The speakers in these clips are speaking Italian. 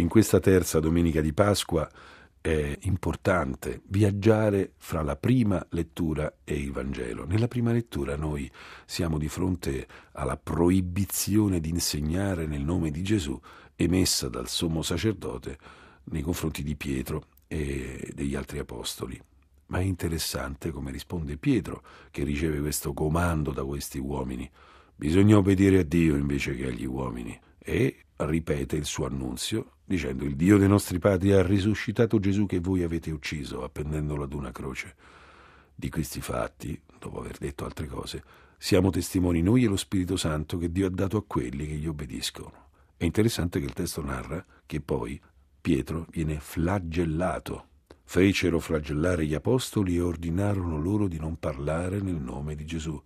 In questa terza domenica di Pasqua è importante viaggiare fra la prima lettura e il Vangelo. Nella prima lettura noi siamo di fronte alla proibizione di insegnare nel nome di Gesù emessa dal sommo sacerdote nei confronti di Pietro e degli altri apostoli. Ma è interessante come risponde Pietro, che riceve questo comando da questi uomini. Bisogna obbedire a Dio invece che agli uomini e ripete il suo annunzio dicendo il Dio dei nostri padri ha risuscitato Gesù che voi avete ucciso appendendolo ad una croce. Di questi fatti, dopo aver detto altre cose, siamo testimoni noi e lo Spirito Santo che Dio ha dato a quelli che gli obbediscono. È interessante che il testo narra che poi Pietro viene flagellato. Fecero flagellare gli apostoli e ordinarono loro di non parlare nel nome di Gesù.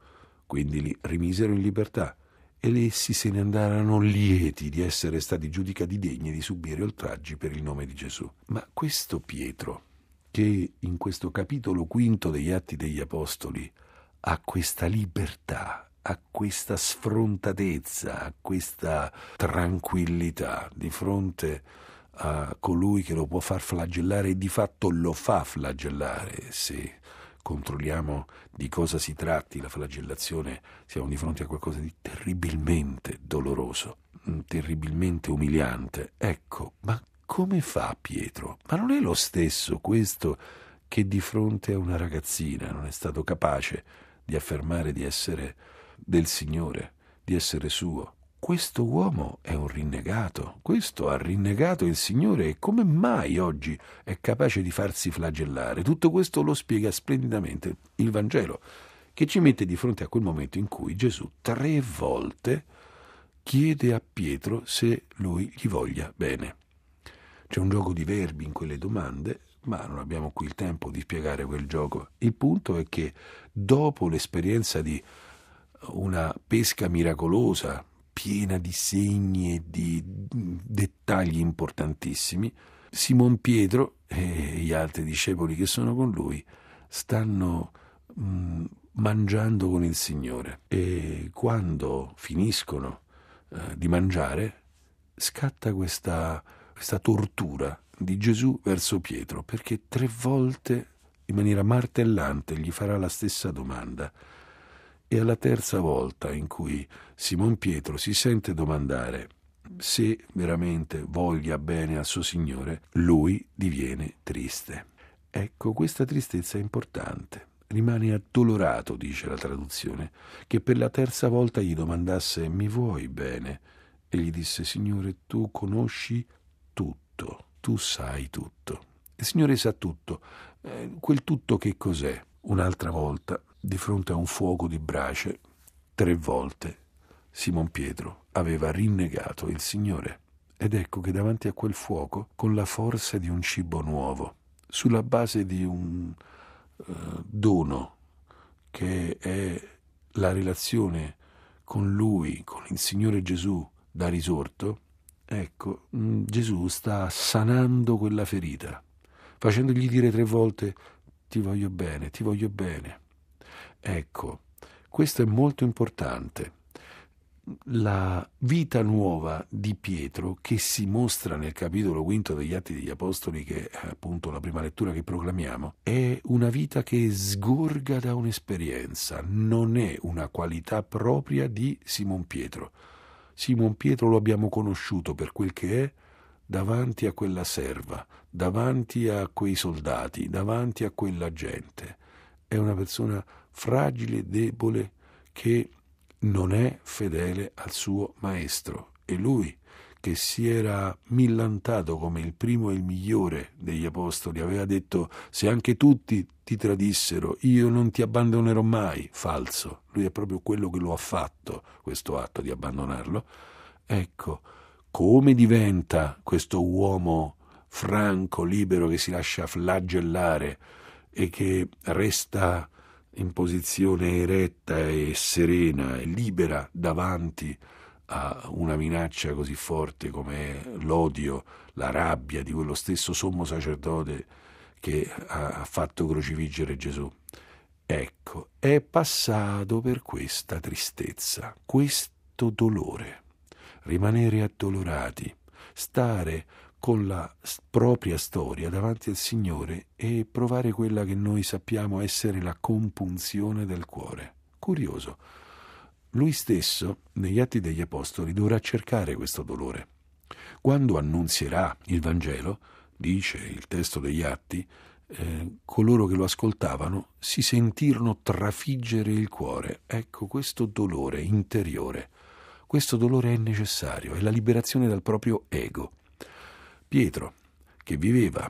Quindi li rimisero in libertà ed essi se ne andarono lieti di essere stati giudicati degni di subire oltraggi per il nome di Gesù. Ma questo Pietro, che in questo capitolo quinto degli Atti degli Apostoli ha questa libertà, ha questa sfrontatezza, ha questa tranquillità di fronte a colui che lo può far flagellare e di fatto lo fa flagellare, se controlliamo di cosa si tratti la flagellazione, siamo di fronte a qualcosa di terribilmente doloroso, mm, terribilmente umiliante. Ecco, ma come fa Pietro? Ma non è lo stesso questo che di fronte a una ragazzina non è stato capace di affermare di essere del Signore, di essere suo, questo uomo è un rinnegato, questo ha rinnegato il Signore e come mai oggi è capace di farsi flagellare? Tutto questo lo spiega splendidamente il Vangelo, che ci mette di fronte a quel momento in cui Gesù tre volte chiede a Pietro se lui gli voglia bene. C'è un gioco di verbi in quelle domande, ma non abbiamo qui il tempo di spiegare quel gioco. Il punto è che dopo l'esperienza di una pesca miracolosa, piena di segni e di mm, dettagli importantissimi, Simon Pietro e gli altri discepoli che sono con lui stanno mh, mm, mangiando con il Signore e quando finiscono eh, di mangiare scatta questa, questa tortura di Gesù verso Pietro perché tre volte in maniera martellante gli farà la stessa domanda è alla terza volta in cui Simon Pietro si sente domandare se veramente voglia bene al suo Signore, lui diviene triste. Ecco, questa tristezza è importante. Rimane addolorato, dice la traduzione, che per la terza volta gli domandasse mi vuoi bene? E gli disse Signore, tu conosci tutto, tu sai tutto. Il Signore sa tutto. Eh, quel tutto che cos'è? Un'altra volta di fronte a un fuoco di brace, tre volte Simon Pietro aveva rinnegato il Signore. Ed ecco che davanti a quel fuoco, con la forza di un cibo nuovo, sulla base di un eh, dono che è la relazione con Lui, con il Signore Gesù da risorto, ecco, mm, Gesù sta sanando quella ferita, facendogli dire tre volte ti voglio bene, ti voglio bene. Ecco, questo è molto importante. La vita nuova di Pietro, che si mostra nel capitolo quinto degli Atti degli Apostoli, che è appunto la prima lettura che proclamiamo, è una vita che sgorga da un'esperienza, non è una qualità propria di Simon Pietro. Simon Pietro lo abbiamo conosciuto per quel che è, davanti a quella serva, davanti a quei soldati, davanti a quella gente. È una persona fragile e debole che non è fedele al suo maestro. E lui, che si era millantato come il primo e il migliore degli apostoli, aveva detto se anche tutti ti tradissero, io non ti abbandonerò mai, falso. Lui è proprio quello che lo ha fatto, questo atto di abbandonarlo. Ecco, come diventa questo uomo franco, libero, che si lascia flagellare e che resta in posizione eretta e serena e libera davanti a una minaccia così forte come l'odio, la rabbia di quello stesso sommo sacerdote che ha fatto crocifiggere Gesù. Ecco, è passato per questa tristezza, questo dolore, rimanere addolorati, stare con la propria storia davanti al Signore e provare quella che noi sappiamo essere la compunzione del cuore. Curioso, lui stesso, negli Atti degli Apostoli, dovrà cercare questo dolore. Quando annunzierà il Vangelo, dice il testo degli Atti, eh, coloro che lo ascoltavano si sentirono trafiggere il cuore. Ecco, questo dolore interiore, questo dolore è necessario, è la liberazione dal proprio ego. Pietro, che viveva,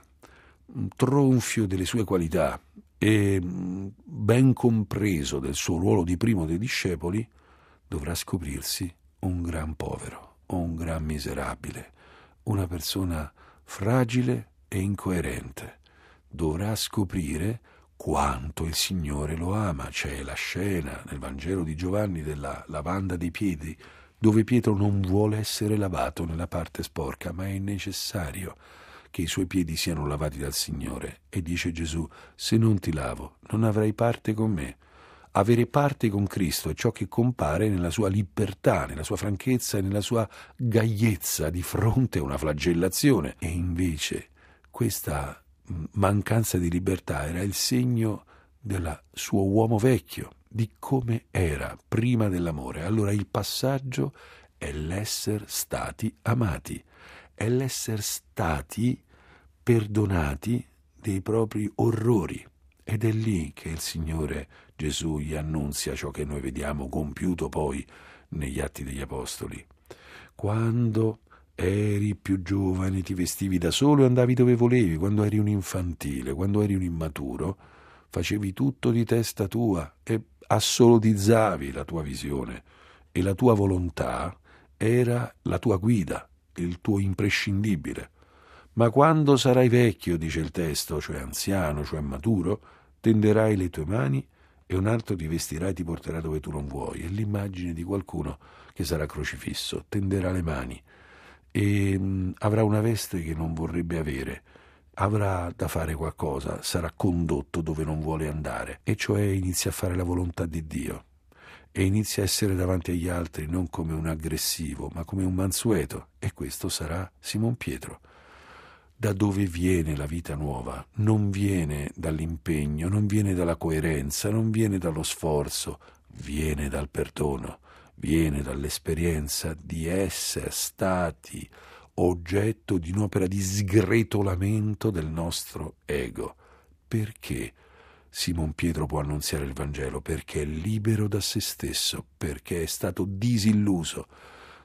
tronfio delle sue qualità e mm, ben compreso del suo ruolo di primo dei discepoli, dovrà scoprirsi un gran povero, un gran miserabile, una persona fragile e incoerente. Dovrà scoprire quanto il Signore lo ama. C'è la scena nel Vangelo di Giovanni della lavanda dei piedi dove Pietro non vuole essere lavato nella parte sporca, ma è necessario che i suoi piedi siano lavati dal Signore. E dice Gesù, se non ti lavo, non avrai parte con me. Avere parte con Cristo è ciò che compare nella sua libertà, nella sua franchezza e nella sua gaiezza di fronte a una flagellazione. E invece questa mm, mancanza di libertà era il segno del suo uomo vecchio, di come era prima dell'amore. Allora il passaggio è l'essere stati amati, è l'essere stati perdonati dei propri orrori. Ed è lì che il Signore Gesù gli annunzia ciò che noi vediamo compiuto poi negli Atti degli Apostoli. Quando eri più giovane ti vestivi da solo e andavi dove volevi, quando eri un infantile, quando eri un immaturo, facevi tutto di testa tua e assolutizzavi la tua visione e la tua volontà era la tua guida, il tuo imprescindibile. Ma quando sarai vecchio, dice il testo, cioè anziano, cioè maturo, tenderai le tue mani e un altro ti vestirà e ti porterà dove tu non vuoi. E l'immagine di qualcuno che sarà crocifisso tenderà le mani e avrà una veste che non vorrebbe avere avrà da fare qualcosa, sarà condotto dove non vuole andare, e cioè inizia a fare la volontà di Dio e inizia a essere davanti agli altri non come un aggressivo, ma come un mansueto, e questo sarà Simon Pietro. Da dove viene la vita nuova? Non viene dall'impegno, non viene dalla coerenza, non viene dallo sforzo, viene dal perdono, viene dall'esperienza di essere stati oggetto di un'opera di sgretolamento del nostro ego. Perché Simon Pietro può annunziare il Vangelo? Perché è libero da se stesso, perché è stato disilluso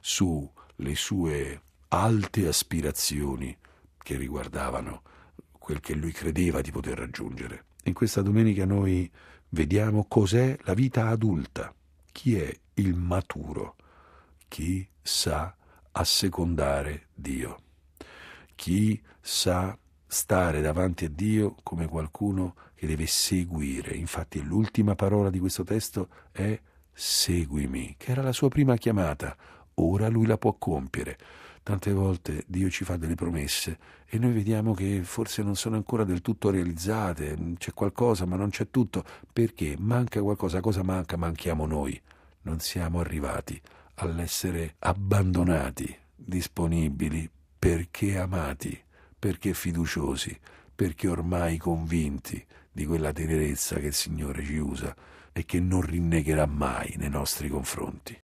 sulle sue alte aspirazioni che riguardavano quel che lui credeva di poter raggiungere. In questa domenica noi vediamo cos'è la vita adulta, chi è il maturo, chi sa assecondare Dio. Chi sa stare davanti a Dio come qualcuno che deve seguire. Infatti l'ultima parola di questo testo è seguimi, che era la sua prima chiamata. Ora lui la può compiere. Tante volte Dio ci fa delle promesse e noi vediamo che forse non sono ancora del tutto realizzate, c'è qualcosa ma non c'è tutto, perché manca qualcosa, cosa manca? Manchiamo noi, non siamo arrivati all'essere abbandonati, disponibili, perché amati, perché fiduciosi, perché ormai convinti di quella tenerezza che il Signore ci usa e che non rinnegherà mai nei nostri confronti.